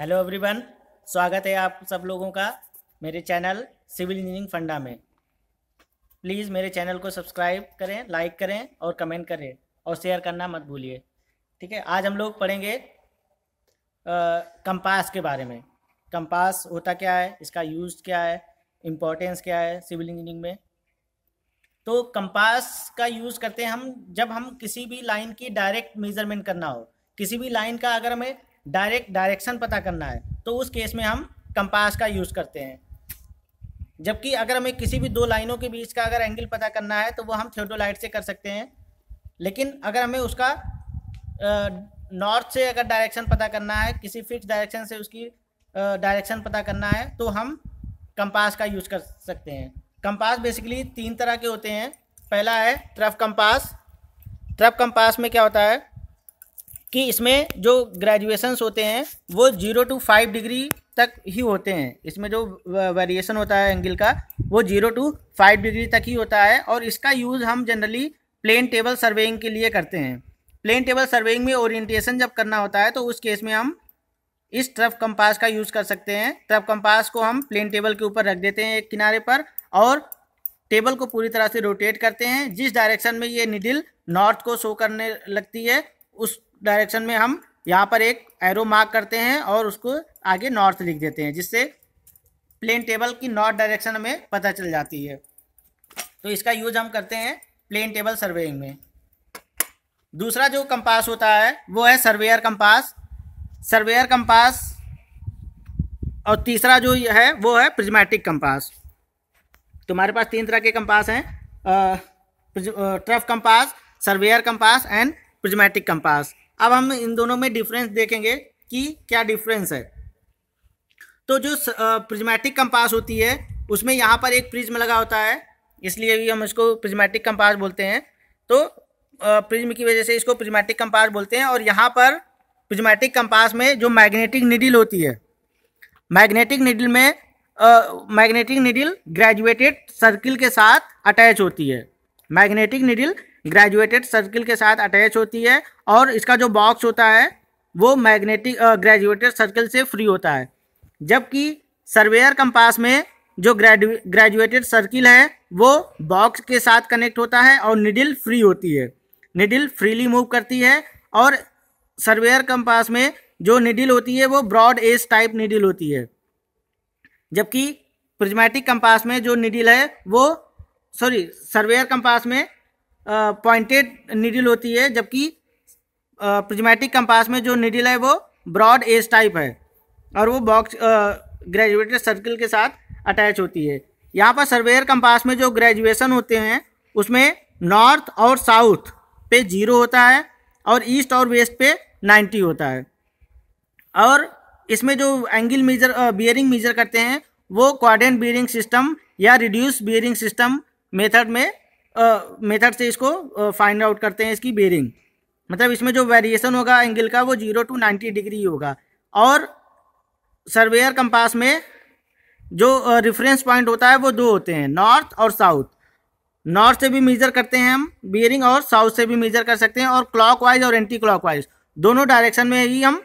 hello everyone स्वागत है आप सब लोगों का मेरे चैनल सिविल इंजीनियरिंग फंडा में प्लीज़ मेरे चैनल को सब्सक्राइब करें लाइक करें और कमेंट करें और शेयर करना मत भूलिए ठीक है आज हम लोग पढ़ेंगे कंपास के बारे में कंपास होता क्या है इसका यूज़ क्या है इम्पोर्टेंस क्या है सिविल इंजीनियरिंग में तो कंपास का यूज़ करते हैं हम जब हम किसी भी लाइन की डायरेक्ट मेजरमेंट करना हो किसी भी लाइन का अगर हमें डायरेक्ट डायरेक्शन पता करना है तो उस केस में हम कंपास का यूज़ करते हैं जबकि अगर हमें किसी भी दो लाइनों के बीच का अगर एंगल पता करना है तो वो हम थियोडोलाइट से कर सकते हैं लेकिन अगर हमें उसका नॉर्थ से अगर डायरेक्शन पता करना है किसी फिक्स डायरेक्शन से उसकी डायरेक्शन पता करना है तो हम कंपास का यूज़ कर सकते हैं कंपास बेसिकली तीन तरह के होते हैं पहला है ट्रफ कंपास ट्रफ कंपास में क्या होता है कि इसमें जो ग्रेजुएशंस होते हैं वो जीरो टू फाइव डिग्री तक ही होते हैं इसमें जो वेरिएशन होता है एंगल का वो जीरो टू फाइव डिग्री तक ही होता है और इसका यूज़ हम जनरली प्लेन टेबल सर्वेइंग के लिए करते हैं प्लेन टेबल सर्वेइंग में ओरिएंटेशन जब करना होता है तो उस केस में हम इस ट्रफ कंपास का यूज़ कर सकते हैं ट्रफ कंपास को हम प्लेन टेबल के ऊपर रख देते हैं एक किनारे पर और टेबल को पूरी तरह से रोटेट करते हैं जिस डायरेक्शन में ये निडिल नॉर्थ को शो करने लगती है उस डायरेक्शन में हम यहाँ पर एक एरो मार्क करते हैं और उसको आगे नॉर्थ लिख देते हैं जिससे प्लेन टेबल की नॉर्थ डायरेक्शन हमें पता चल जाती है तो इसका यूज हम करते हैं प्लेन टेबल सर्वेइंग में दूसरा जो कंपास होता है वो है सर्वेयर कंपास सर्वेयर कंपास और तीसरा जो है वो है प्रिज्मेटिक कंपास तुम्हारे पास तीन तरह के कंपास हैं trough compass surveyor compass and prismatic compass अब हम इन दोनों में डिफरेंस देखेंगे कि क्या डिफरेंस है तो जो प्रिज्मेटिक कंपास होती है उसमें यहाँ पर एक प्रिज्म लगा होता है इसलिए भी हम इसको प्रिज्मेटिक कंपास बोलते हैं तो प्रिज्म की वजह से इसको प्रिज्मेटिक कंपास बोलते हैं और यहाँ पर प्रिज्मेटिक कंपास में जो मैग्नेटिक निडिल होती है मैग्नेटिक निडिल में मैग्नेटिक निडिल ग्रेजुएटेड सर्किल के साथ अटैच होती है मैग्नेटिक निडिल ग्रेजुएटेड सर्किल के साथ अटैच होती है और इसका जो बॉक्स होता है वो मैग्नेटिक ग्रेजुएटेड सर्किल से फ्री होता है जबकि सर्वेयर कंपास में जो ग्रेजुएटेड सर्किल है वो बॉक्स के साथ कनेक्ट होता है और निडिल फ्री होती है निडिल फ्रीली मूव करती है और सर्वेयर कंपास में जो निडिल होती है वो ब्रॉड एज टाइप निडिल होती है जबकि प्रिज्मेटिक कंपास में जो निडिल है वो सॉरी सर्वेयर कंपास में पॉइंटेड निडिल होती है जबकि प्रिजमेटिक कंपास में जो निडिल है वो ब्रॉड एस टाइप है और वो बॉक्स ग्रेजुएटेड सर्कल के साथ अटैच होती है यहाँ पर सर्वेयर कंपास में जो ग्रेजुएशन होते हैं उसमें नॉर्थ और साउथ पे जीरो होता है और ईस्ट और वेस्ट पे नाइन्टी होता है और इसमें जो एंगल मीजर बियरिंग मीजर करते हैं वो क्वाड्रेंट बियरिंग सिस्टम या रिड्यूस बियरिंग सिस्टम मेथड में मेथड से इसको फाइंड आउट करते हैं इसकी बेरिंग मतलब इसमें जो वेरिएशन होगा एंगल का वो जीरो टू नाइन्टी डिग्री होगा और सर्वेयर कंपास में जो रिफरेंस पॉइंट होता है वो दो होते हैं नॉर्थ और साउथ नॉर्थ से भी मेजर करते हैं हम बियरिंग और साउथ से भी मेजर कर सकते हैं और क्लॉकवाइज और एंटी क्लॉकवाइज दोनों डायरेक्शन में ही हम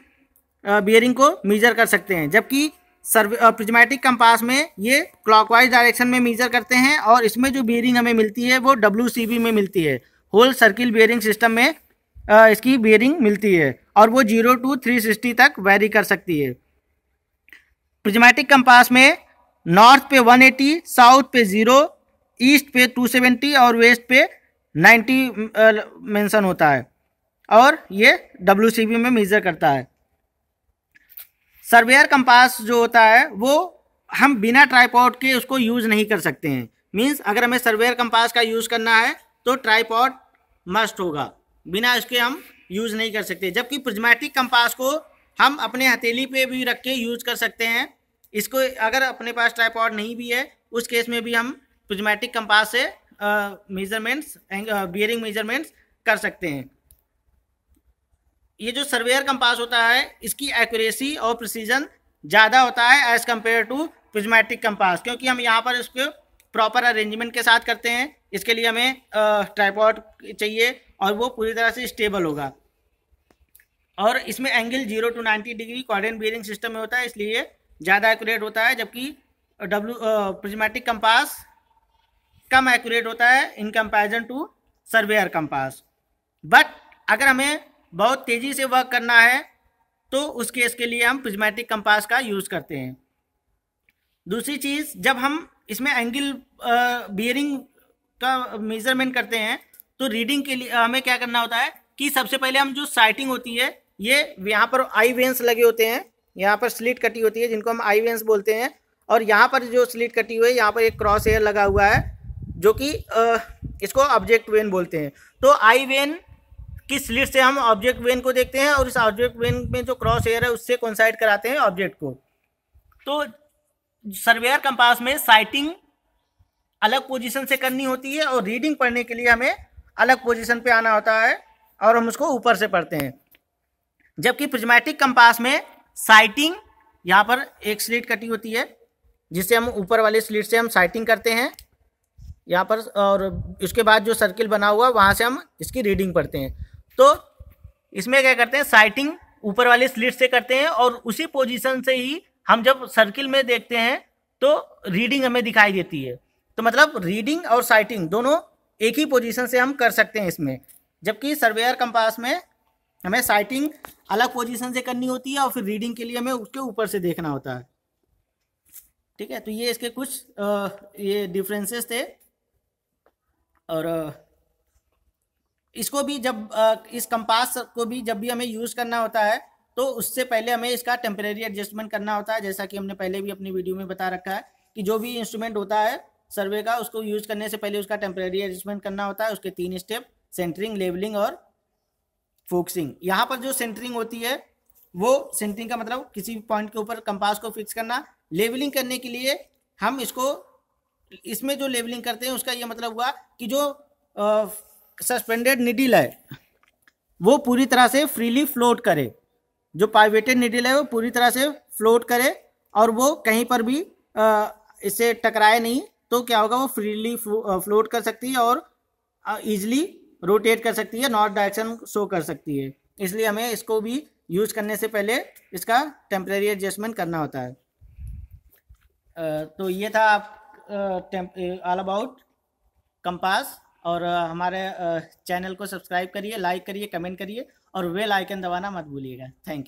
बियरिंग को मेजर कर सकते हैं जबकि सर्वे प्रिज्मेटिक कंपास में ये क्लॉकवाइज डायरेक्शन में मेजर करते हैं और इसमें जो बियरिंग हमें मिलती है वो डब्ल्यू में मिलती है होल सर्किल बियरिंग सिस्टम में आ, इसकी बियरिंग मिलती है और वो जीरो टू थ्री सिक्सटी तक वेरी कर सकती है प्रिज्मेटिक कंपास में नॉर्थ पे वन एटी साउथ पे ज़ीरो ईस्ट पे टू सेवेंटी और वेस्ट पे नाइन्टी मेंशन होता है और ये डब्ल्यू में मेजर करता है सर्वेयर कंपास जो होता है वो हम बिना ट्राईपॉड के उसको यूज़ नहीं कर सकते हैं मीन्स अगर हमें सर्वेयर कंपास का यूज़ करना है तो ट्राईपॉड मस्ट होगा बिना इसके हम यूज़ नहीं कर सकते जबकि प्रिज्मेटिक कंपास को हम अपने हथेली पे भी रख के यूज़ कर सकते हैं इसको अगर अपने पास ट्राईपॉड नहीं भी है उस केस में भी हम प्रिज्मेटिक कंपास से मेजरमेंट्स बियरिंग मेजरमेंट्स कर सकते हैं ये जो सर्वेयर कंपास होता है इसकी एक्यूरेसी और प्रिसीजन ज़्यादा होता है as compared to prismatic compass क्योंकि हम यहाँ पर इसको प्रॉपर अरेंजमेंट के साथ करते हैं इसके लिए हमें ट्राईपॉड चाहिए और वो पूरी तरह से स्टेबल होगा और इसमें angle zero to ninety degree कॉर्डन बियरिंग सिस्टम में होता है इसलिए ज़्यादा एक्यूरेट होता है जबकि डब्ल्यू प्रिजमेटिक कंपास कम एक्यूरेट होता है in comparison to surveyor compass but अगर हमें बहुत तेज़ी से वर्क करना है तो उस केस के लिए हम प्रिज्मेटिक कंपास का यूज़ करते हैं दूसरी चीज़ जब हम इसमें एंगल बियरिंग का मेजरमेंट करते हैं तो रीडिंग के लिए हमें क्या करना होता है कि सबसे पहले हम जो साइटिंग होती है ये यहाँ पर आई वेंस लगे होते हैं यहाँ पर स्लिट कटी होती है जिनको हम आई वेंस बोलते हैं और यहाँ पर जो स्लिट कटी हुई है यहाँ पर एक क्रॉस एयर लगा हुआ है जो कि इसको ऑब्जेक्ट वेन बोलते हैं तो आई वेन किस स्लिट से हम ऑब्जेक्ट वेन को देखते हैं और इस ऑब्जेक्ट वेन में जो क्रॉस एयर है उससे कॉन्साइड कराते हैं ऑब्जेक्ट को तो सर्वेयर कंपास में साइटिंग अलग पोजीशन से करनी होती है और रीडिंग पढ़ने के लिए हमें अलग पोजीशन पे आना होता है और हम उसको ऊपर से पढ़ते हैं जबकि प्रिज्मेटिक कंपास में साइटिंग यहाँ पर एक स्लिट कटी होती है जिससे हम ऊपर वाले स्लिट से हम साइटिंग करते हैं यहाँ पर और उसके बाद जो सर्किल बना हुआ वहाँ से हम इसकी रीडिंग पढ़ते हैं तो इसमें क्या करते हैं साइटिंग ऊपर वाले स्लिट से करते हैं और उसी पोजीशन से ही हम जब सर्किल में देखते हैं तो रीडिंग हमें दिखाई देती है तो मतलब रीडिंग और साइटिंग दोनों एक ही पोजीशन से हम कर सकते हैं इसमें जबकि सर्वेयर कंपास में हमें साइटिंग अलग पोजीशन से करनी होती है और फिर रीडिंग के लिए हमें उसके ऊपर से देखना होता है ठीक है तो ये इसके कुछ आ, ये डिफ्रेंसेस थे और इसको भी जब इस कंपास को भी जब भी हमें यूज़ करना होता है तो उससे पहले हमें इसका टेम्परेरी एडजस्टमेंट करना होता है जैसा कि हमने पहले भी अपनी वीडियो में बता रखा है कि जो भी इंस्ट्रूमेंट होता है सर्वे का उसको यूज़ करने से पहले उसका टेम्परेरी एडजस्टमेंट करना होता है उसके तीन स्टेप सेंटरिंग लेवलिंग और फोकसिंग यहाँ पर जो सेंटरिंग होती है वो सेंटरिंग का मतलब किसी भी पॉइंट के ऊपर कंपास को फिक्स करना लेवलिंग करने के लिए हम इसको इसमें जो लेवलिंग करते हैं उसका ये मतलब हुआ कि जो सस्पेंडेड निडिल है वो पूरी तरह से फ्रीली फ्लोट करे जो पाइवेटेड निडिल है वो पूरी तरह से फ्लोट करे और वो कहीं पर भी इससे टकराए नहीं तो क्या होगा वो फ्रीली फ्लोट कर सकती है और ईजिली रोटेट कर सकती है नॉर्थ डायरेक्शन शो कर सकती है इसलिए हमें इसको भी यूज करने से पहले इसका टेम्प्रेरी एडजस्टमेंट करना होता है तो ये था आप ऑल अबाउट कंपास और हमारे चैनल को सब्सक्राइब करिए लाइक करिए कमेंट करिए और वेल आइकन दबाना मत भूलिएगा थैंक यू